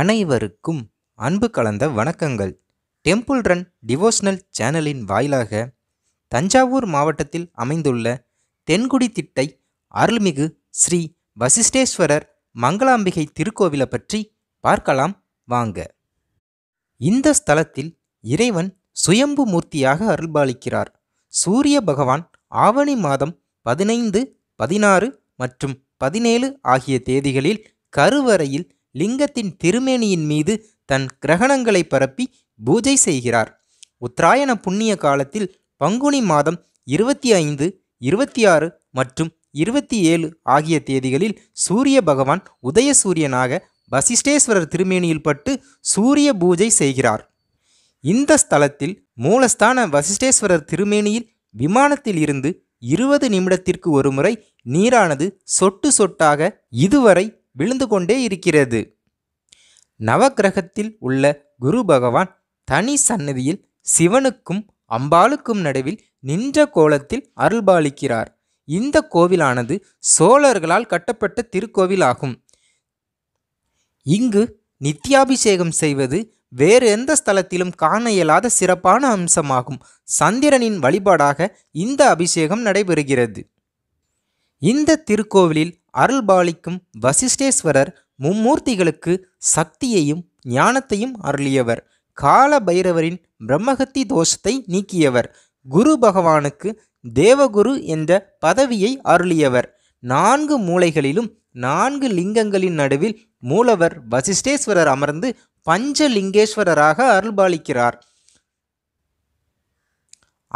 அனைவருக்கும் அன்பு கலந்த வணக்கங்கள் டெம்பிள் ரன் டிவோஷனல் சேனலின் வாயிலாக தஞ்சாவூர் மாவட்டத்தில் அமைந்துள்ள தென்குடி திட்டை அருள்மிகு ஸ்ரீ வசிஷ்டேஸ்வரர் மங்களாம்பிகை திருக்கோவிலை பற்றி பார்க்கலாம் வாங்க இந்த ஸ்தலத்தில் இறைவன் சுயம்பு மூர்த்தியாக அருள்பாலிக்கிறார் சூரிய பகவான் ஆவணி மாதம் பதினைந்து பதினாறு மற்றும் பதினேழு ஆகிய தேதிகளில் கருவறையில் லிங்கத்தின் திருமேனியின் மீது தன் கிரகணங்களை பரப்பி பூஜை செய்கிறார் உத்தராயண புண்ணிய காலத்தில் பங்குனி மாதம் இருபத்தி ஐந்து இருபத்தி ஆறு மற்றும் இருபத்தி ஏழு ஆகிய தேதிகளில் சூரிய பகவான் உதயசூரியனாக வசிஷ்டேஸ்வரர் திருமேனியில் பட்டு சூரிய பூஜை செய்கிறார் இந்த ஸ்தலத்தில் மூலஸ்தான வசிஷ்டேஸ்வரர் திருமேனியில் விமானத்தில் இருந்து இருபது நிமிடத்திற்கு ஒருமுறை நீரானது சொட்டு சொட்டாக இதுவரை விழுந்து கொண்டே இருக்கிறது நவக்கிரகத்தில் உள்ள குரு பகவான் தனி சன்னதியில் சிவனுக்கும் அம்பாளுக்கும் நடுவில் நின்ற கோலத்தில் அருள்பாலிக்கிறார் இந்த கோவிலானது சோழர்களால் கட்டப்பட்ட திருக்கோவிலாகும் இங்கு நித்யாபிஷேகம் செய்வது வேறு எந்த ஸ்தலத்திலும் காண இயலாத சிறப்பான அம்சமாகும் சந்திரனின் வழிபாடாக இந்த அபிஷேகம் நடைபெறுகிறது இந்த திருக்கோவிலில் அருள்பாலிக்கும் வசிஷ்டேஸ்வரர் மும்மூர்த்திகளுக்கு சக்தியையும் ஞானத்தையும் அருளியவர் கால பைரவரின் பிரம்மகத்தி தோஷத்தை நீக்கியவர் குரு பகவானுக்கு தேவகுரு என்ற பதவியை அருளியவர் நான்கு மூலைகளிலும் நான்கு லிங்கங்களின் நடுவில் மூலவர் வசிஷ்டேஸ்வரர் அமர்ந்து பஞ்சலிங்கேஸ்வரராக அருள்பாலிக்கிறார்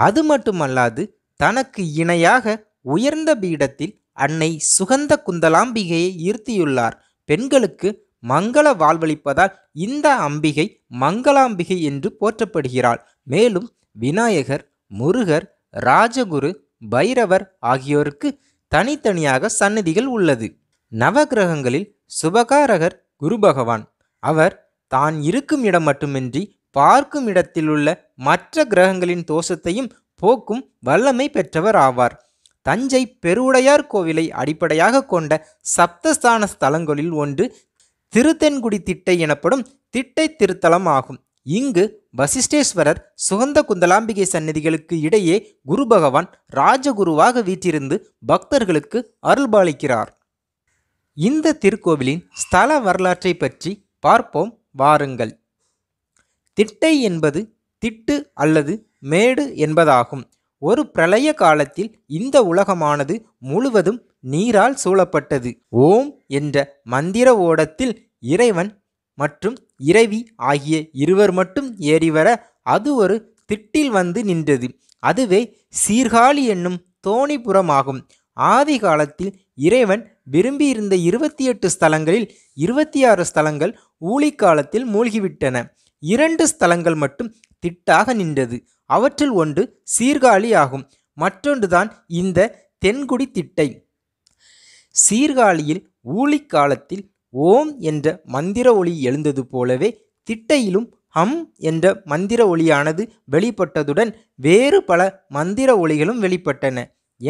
அது மட்டுமல்லாது தனக்கு இணையாக உயர்ந்த பீடத்தில் அன்னை சுகந்த குந்தலாம்பிகையை ஈர்த்தியுள்ளார் பெண்களுக்கு மங்கள வாழ்வளிப்பதால் இந்த அம்பிகை மங்களாம்பிகை என்று போற்றப்படுகிறாள் மேலும் விநாயகர் முருகர் ராஜகுரு பைரவர் ஆகியோருக்கு தனித்தனியாக சன்னதிகள் உள்ளது நவகிரகங்களில் சுபகாரகர் குரு பகவான் அவர் தான் இருக்கும் இடம் மட்டுமின்றி பார்க்கும் இடத்திலுள்ள மற்ற கிரகங்களின் தோஷத்தையும் போக்கும் வல்லமை பெற்றவர் ஆவார் தஞ்சை பெருவுடையார் கோவிலை அடிப்படையாக கொண்ட சப்தஸ்தான ஸ்தலங்களில் ஒன்று திருத்தென்குடி திட்டை எனப்படும் திட்டை திருத்தலம் ஆகும் இங்கு வசிஷ்டேஸ்வரர் சுகந்த குந்தலாம்பிகை சன்னதிகளுக்கு இடையே குரு பகவான் ராஜகுருவாக வீற்றிருந்து பக்தர்களுக்கு அருள்பாலிக்கிறார் இந்த திருக்கோவிலின் ஸ்தல வரலாற்றை பற்றி பார்ப்போம் வாருங்கள் திட்டை என்பது திட்டு அல்லது மேடு என்பதாகும் ஒரு பிரளய காலத்தில் இந்த உலகமானது முழுவதும் நீரால் சூழப்பட்டது ஓம் என்ற மந்திர ஓடத்தில் இறைவன் மற்றும் இறைவி ஆகிய இருவர் மட்டும் ஏறிவர அது ஒரு திட்டில் வந்து நின்றது அதுவே சீர்காழி என்னும் தோணிபுரமாகும் ஆதி காலத்தில் இறைவன் விரும்பியிருந்த இருபத்தி எட்டு ஸ்தலங்களில் இருபத்தி ஆறு ஸ்தலங்கள் ஊழிக் காலத்தில் மூழ்கிவிட்டன இரண்டு ஸ்தலங்கள் மட்டும் திட்டாக நின்றது அவற்றில் ஒன்று சீர்காழி ஆகும் மற்றொன்றுதான் இந்த தென்குடி திட்டை சீர்காழியில் ஊழிக் காலத்தில் ஓம் என்ற மந்திர ஒளி எழுந்தது போலவே திட்டையிலும் ஹம் என்ற மந்திர ஒளியானது வெளிப்பட்டதுடன் வேறு பல மந்திர ஒளிகளும் வெளிப்பட்டன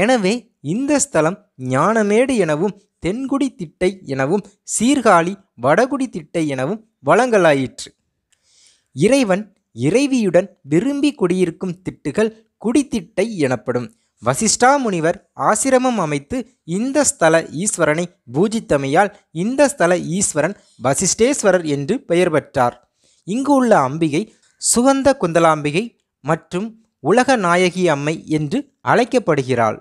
எனவே இந்த ஸ்தலம் ஞானமேடு எனவும் தென்குடி திட்டை எனவும் சீர்காழி வடகுடி திட்டை எனவும் வழங்கலாயிற்று இறைவன் இறைவியுடன் விரும்பி குடியிருக்கும் திட்டுகள் குடித்திட்டை எனப்படும் வசிஷ்டா முனிவர் ஆசிரமம் அமைத்து இந்த ஸ்தல ஈஸ்வரனை பூஜித்தமையால் இந்த ஸ்தல ஈஸ்வரன் வசிஷ்டேஸ்வரர் என்று பெயர் பெற்றார் இங்கு உள்ள அம்பிகை சுகந்த குந்தலாம்பிகை மற்றும் உலக நாயகி அம்மை என்று அழைக்கப்படுகிறாள்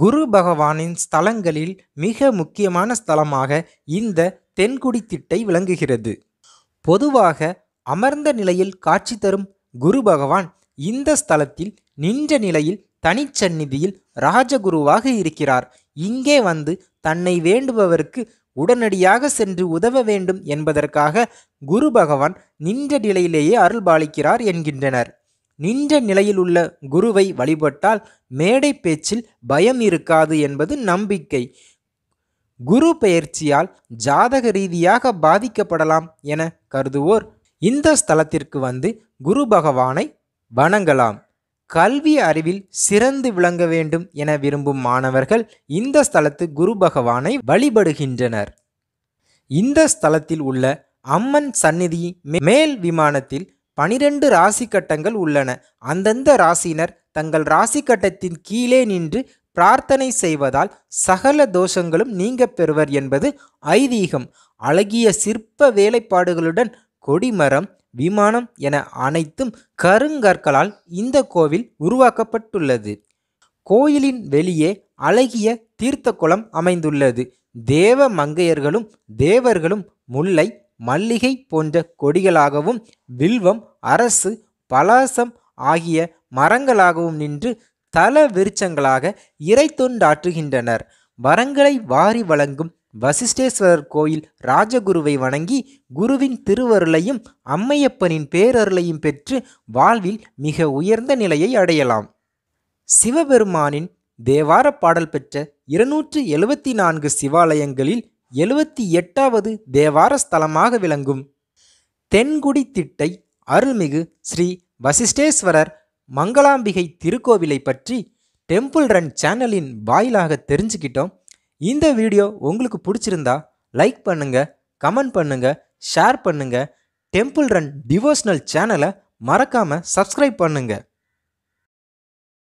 குரு பகவானின் ஸ்தலங்களில் மிக முக்கியமான ஸ்தலமாக இந்த தென்குடி திட்டை விளங்குகிறது பொதுவாக அமர்ந்த நிலையில் காட்சி தரும் குரு பகவான் இந்த ஸ்தலத்தில் நின்ற நிலையில் தனிச்சந்நிதியில் ராஜகுருவாக இருக்கிறார் இங்கே வந்து தன்னை வேண்டுபவருக்கு உடனடியாக சென்று உதவ வேண்டும் என்பதற்காக குரு பகவான் நின்ற நிலையிலேயே அருள்பாலிக்கிறார் என்கின்றனர் நின்ற நிலையில் உள்ள குருவை வழிபட்டால் மேடை பேச்சில் பயம் இருக்காது என்பது நம்பிக்கை குரு பெயர்ச்சியால் ஜாதக ரீதியாக பாதிக்கப்படலாம் என கருதுவோர் இந்த ஸ்தலத்திற்கு வந்து குரு பகவானை வணங்கலாம் கல்வி அறிவில் சிறந்து விளங்க வேண்டும் என விரும்பும் மாணவர்கள் இந்த ஸ்தலத்து குரு பகவானை வழிபடுகின்றனர் இந்த ஸ்தலத்தில் உள்ள அம்மன் சந்நிதி மேல் விமானத்தில் பனிரெண்டு ராசி கட்டங்கள் உள்ளன அந்தந்த ராசினர் தங்கள் ராசி கட்டத்தின் கீழே நின்று பிரார்த்தனை செய்வதால் சகல தோஷங்களும் நீங்க பெறுவர் என்பது ஐதீகம் அழகிய சிற்ப வேலைப்பாடுகளுடன் கொடிமரம் விமானம் என அனைத்தும் கருங்கற்களால் இந்த கோவில் உருவாக்கப்பட்டுள்ளது கோயிலின் வெளியே அழகிய தீர்த்த குளம் அமைந்துள்ளது தேவ மங்கையர்களும் தேவர்களும் முல்லை மல்லிகை போன்ற கொடிகளாகவும் வில்வம் அரசு பலாசம் ஆகிய மரங்களாகவும் நின்று தல விருச்சங்களாக இறை தொண்டாற்றுகின்றனர் வரங்களை வாரி வழங்கும் வசிஷ்டேஸ்வரர் கோயில் ராஜகுருவை வணங்கி குருவின் திருவருளையும் அம்மையப்பனின் பேரருளையும் பெற்று வாழ்வில் மிக உயர்ந்த நிலையை அடையலாம் சிவபெருமானின் தேவார பாடல் பெற்ற இருநூற்று எழுபத்தி நான்கு சிவாலயங்களில் எழுவத்தி எட்டாவது தேவார ஸ்தலமாக விளங்கும் தென்குடி திட்டை அருள்மிகு ஸ்ரீ வசிஷ்டேஸ்வரர் மங்களாம்பிகை திருக்கோவிலை பற்றி டெம்பிள் ரன் சேனலின் வாயிலாக தெரிஞ்சுக்கிட்டோம் இந்த வீடியோ உங்களுக்கு பிடிச்சிருந்தா லைக் பண்ணுங்கள் கமெண்ட் பண்ணுங்கள் ஷேர் பண்ணுங்கள் டெம்பிள் ரன் டிவோஷனல் சேனலை மறக்காமல் சப்ஸ்கிரைப் பண்ணுங்கள்